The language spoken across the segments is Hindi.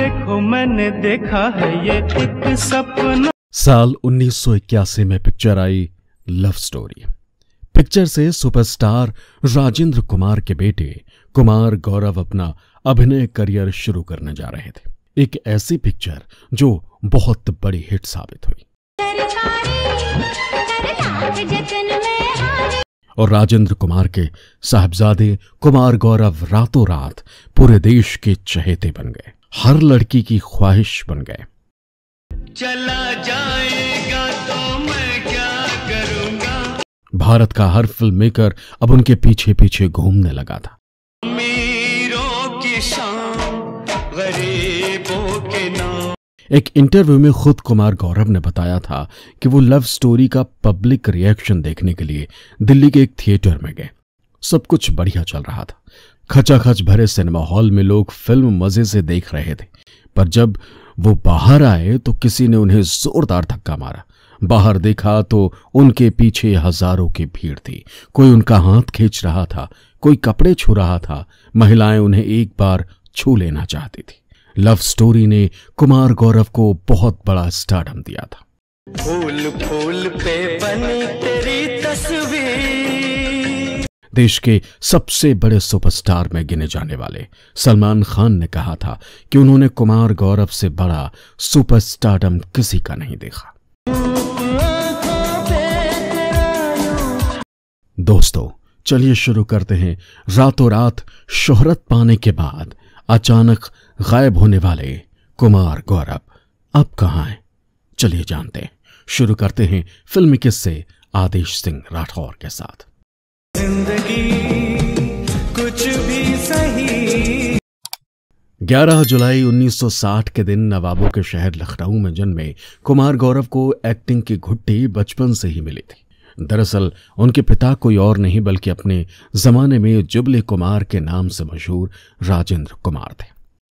देखो मैंने देखा है ये एक सपना साल उन्नीस में पिक्चर आई लव स्टोरी पिक्चर से सुपरस्टार राजेंद्र कुमार के बेटे कुमार गौरव अपना अभिनय करियर शुरू करने जा रहे थे एक ऐसी पिक्चर जो बहुत बड़ी हिट साबित हुई और राजेंद्र कुमार के साहबजादे कुमार गौरव रातों रात पूरे देश के चहेते बन गए हर लड़की की ख्वाहिश बन गए चला जाएगा तो मैं क्या करूंगा भारत का हर फिल्म मेकर अब उनके पीछे पीछे घूमने लगा था मेरों की शाम गरीब एक इंटरव्यू में खुद कुमार गौरव ने बताया था कि वो लव स्टोरी का पब्लिक रिएक्शन देखने के लिए दिल्ली के एक थिएटर में गए सब कुछ बढ़िया चल रहा था खचाखच भरे सिनेमा हॉल में लोग फिल्म मजे से देख रहे थे पर जब वो बाहर आए तो किसी ने उन्हें जोरदार धक्का मारा बाहर देखा तो उनके पीछे हजारों की भीड़ थी कोई उनका हाथ खींच रहा था कोई कपड़े छू रहा था महिलाएं उन्हें एक बार छू लेना चाहती थी लव स्टोरी ने कुमार गौरव को बहुत बड़ा स्टार्टम दिया था फूल फूल पे बनी तेरी तस्वीर देश के सबसे बड़े सुपरस्टार में गिने जाने वाले सलमान खान ने कहा था कि उन्होंने कुमार गौरव से बड़ा सुपरस्टारडम किसी का नहीं देखा दोस्तों चलिए शुरू करते हैं रातों रात शोहरत पाने के बाद अचानक गायब होने वाले कुमार गौरव अब कहाँ हैं चलिए जानते हैं शुरू करते हैं फिल्म किस्से आदेश सिंह राठौर के साथ जिंदगी कुछ भी सही 11 जुलाई 1960 के दिन नवाबों के शहर लखनऊ में जन्मे कुमार गौरव को एक्टिंग की घुट्टी बचपन से ही मिली थी दरअसल उनके पिता कोई और नहीं बल्कि अपने ज़माने में जुबले कुमार के नाम से मशहूर राजेंद्र कुमार थे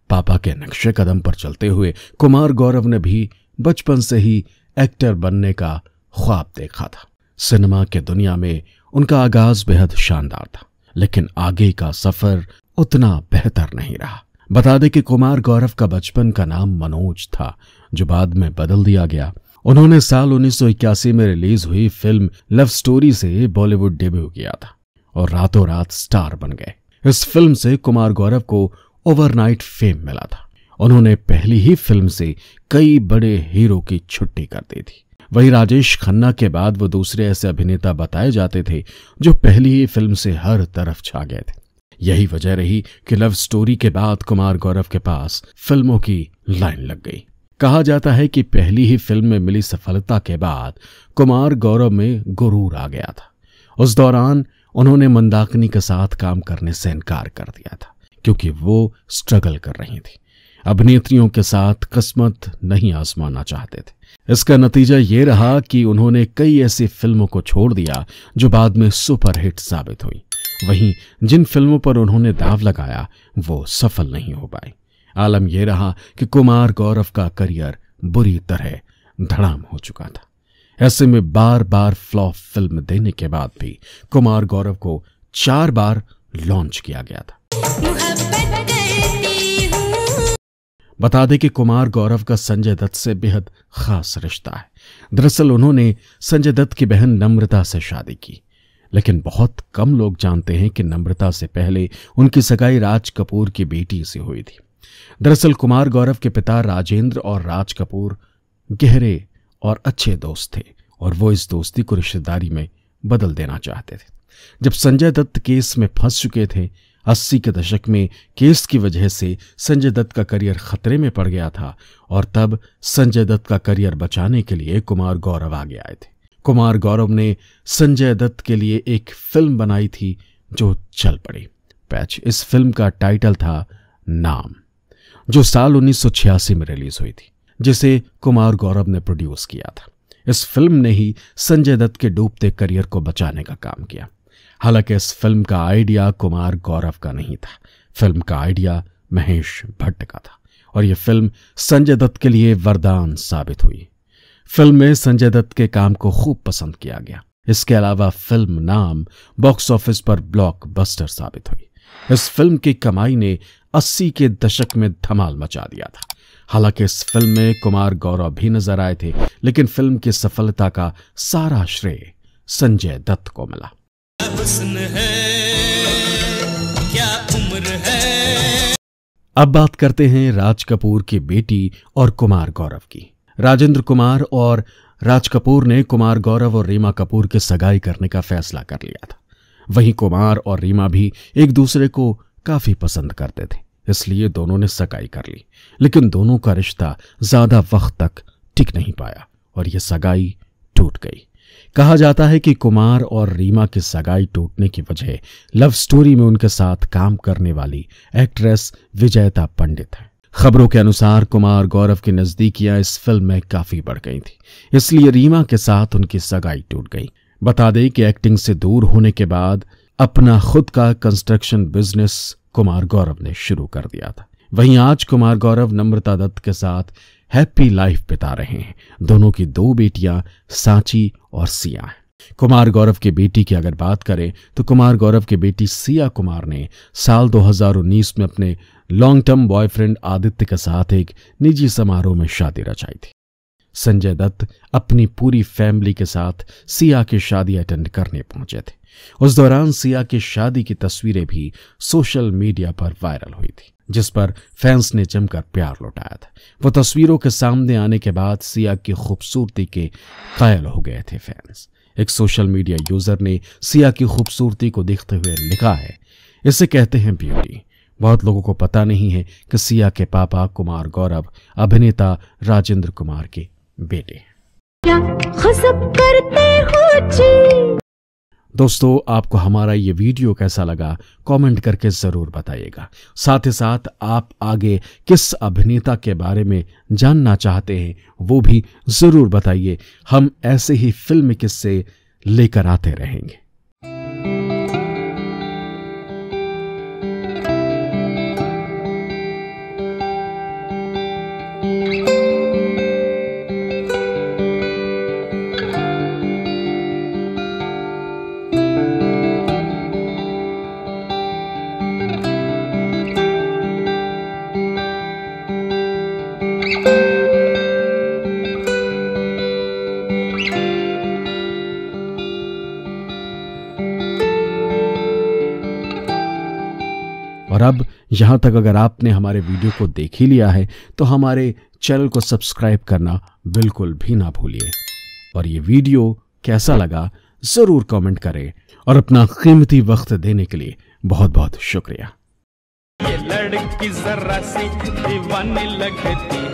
पापा के नक्शे कदम पर चलते हुए कुमार गौरव ने भी बचपन से ही एक्टर बनने का ख्वाब देखा था सिनेमा के दुनिया में उनका आगाज बेहद शानदार था लेकिन आगे का सफर उतना बेहतर नहीं रहा बता दें कि कुमार गौरव का बचपन का नाम मनोज था जो बाद में बदल दिया गया उन्होंने साल 1981 में रिलीज हुई फिल्म लव स्टोरी से बॉलीवुड डेब्यू किया था और रातों रात स्टार बन गए इस फिल्म से कुमार गौरव को ओवरनाइट फेम मिला था उन्होंने पहली ही फिल्म से कई बड़े हीरो की छुट्टी कर दी थी वही राजेश खन्ना के बाद वो दूसरे ऐसे अभिनेता बताए जाते थे जो पहली ही फिल्म से हर तरफ छा गए थे यही वजह रही कि लव स्टोरी के बाद कुमार गौरव के पास फिल्मों की लाइन लग गई कहा जाता है कि पहली ही फिल्म में मिली सफलता के बाद कुमार गौरव में गुरूर आ गया था उस दौरान उन्होंने मंदाकिनी के साथ काम करने से इनकार कर दिया था क्योंकि वो स्ट्रगल कर रही थी अभिनेत्रियों के साथ किस्मत नहीं आजमाना चाहते थे इसका नतीजा ये रहा कि उन्होंने कई ऐसी फिल्मों को छोड़ दिया जो बाद में सुपरहिट साबित हुई वहीं जिन फिल्मों पर उन्होंने दाव लगाया वो सफल नहीं हो पाई आलम यह रहा कि कुमार गौरव का करियर बुरी तरह धड़ाम हो चुका था ऐसे में बार बार फ्लॉप फिल्म देने के बाद भी कुमार गौरव को चार बार लॉन्च किया गया था बता दें कि कुमार गौरव का संजय दत्त से बेहद खास रिश्ता है दरअसल उन्होंने संजय दत्त की बहन नम्रता से शादी की लेकिन बहुत कम लोग जानते हैं कि नम्रता से पहले उनकी सगाई राज कपूर की बेटी से हुई थी दरअसल कुमार गौरव के पिता राजेंद्र और राज कपूर गहरे और अच्छे दोस्त थे और वो इस दोस्ती को रिश्तेदारी में बदल देना चाहते थे जब संजय दत्त केस में फंस चुके थे अस्सी के दशक में केस की वजह से संजय दत्त का करियर खतरे में पड़ गया था और तब संजय दत्त का करियर बचाने के लिए कुमार गौरव आगे आए थे कुमार गौरव ने संजय दत्त के लिए एक फिल्म बनाई थी जो चल पड़ी पैच इस फिल्म का टाइटल था नाम जो साल उन्नीस में रिलीज हुई थी जिसे कुमार गौरव ने प्रोड्यूस किया था इस फिल्म ने ही संजय दत्त के डूबते करियर को बचाने का काम किया हालांकि इस फिल्म का आइडिया कुमार गौरव का नहीं था फिल्म का आइडिया महेश भट्ट का था और यह फिल्म संजय दत्त के लिए वरदान साबित हुई फिल्म में संजय दत्त के काम को खूब पसंद किया गया इसके अलावा फिल्म नाम बॉक्स ऑफिस पर ब्लॉकबस्टर साबित हुई इस फिल्म की कमाई ने 80 के दशक में धमाल मचा दिया था हालांकि इस फिल्म में कुमार गौरव भी नजर आए थे लेकिन फिल्म की सफलता का सारा श्रेय संजय दत्त को मिला अब बात करते हैं राज कपूर की बेटी और कुमार गौरव की राजेंद्र कुमार और राज कपूर ने कुमार गौरव और रीमा कपूर की सगाई करने का फैसला कर लिया था वहीं कुमार और रीमा भी एक दूसरे को काफी पसंद करते थे इसलिए दोनों ने सगाई कर ली लेकिन दोनों का रिश्ता ज्यादा वक्त तक टिक नहीं पाया और यह सगाई टूट गई कहा जाता है कि कुमार और रीमा की सगाई टूटने की वजह लव स्टोरी में उनके साथ काम करने वाली एक्ट्रेस विजयता पंडित है खबरों के अनुसार कुमार गौरव की नजदीकियां इस फिल्म में काफी बढ़ गई थी इसलिए रीमा के साथ उनकी सगाई टूट गई बता दें कि एक्टिंग से दूर होने के बाद अपना खुद का कंस्ट्रक्शन बिजनेस कुमार गौरव ने शुरू कर दिया था वहीं आज कुमार गौरव नम्रता दत्त के साथ हैप्पी लाइफ बिता रहे हैं दोनों की दो बेटियां सांची और सिया हैं कुमार गौरव की बेटी की अगर बात करें तो कुमार गौरव की बेटी सिया कुमार ने साल 2019 में अपने लॉन्ग टर्म बॉयफ्रेंड आदित्य के साथ एक निजी समारोह में शादी रचाई थी संजय दत्त अपनी पूरी फैमिली के साथ सिया की शादी अटेंड करने पहुंचे थे उस दौरान सिया की शादी की तस्वीरें भी सोशल मीडिया पर वायरल हुई थी जिस पर फैंस ने जमकर प्यार लौटाया था वो तस्वीरों के सामने आने के बाद सिया की खूबसूरती के कायल हो गए थे फैंस एक सोशल मीडिया यूजर ने सिया की खूबसूरती को देखते हुए लिखा है इसे कहते हैं ब्यूटी बहुत लोगों को पता नहीं है कि सिया के पापा कुमार गौरव अभिनेता राजेंद्र कुमार के बेटे करते हो दोस्तों आपको हमारा ये वीडियो कैसा लगा कमेंट करके ज़रूर बताइएगा साथ ही साथ आप आगे किस अभिनेता के बारे में जानना चाहते हैं वो भी ज़रूर बताइए हम ऐसे ही फिल्म किस्से लेकर आते रहेंगे और अब यहाँ तक अगर आपने हमारे वीडियो को देख ही लिया है तो हमारे चैनल को सब्सक्राइब करना बिल्कुल भी ना भूलिए और ये वीडियो कैसा लगा ज़रूर कमेंट करें और अपना कीमती वक्त देने के लिए बहुत बहुत शुक्रिया ये लड़की जरा सी दीवानी लगती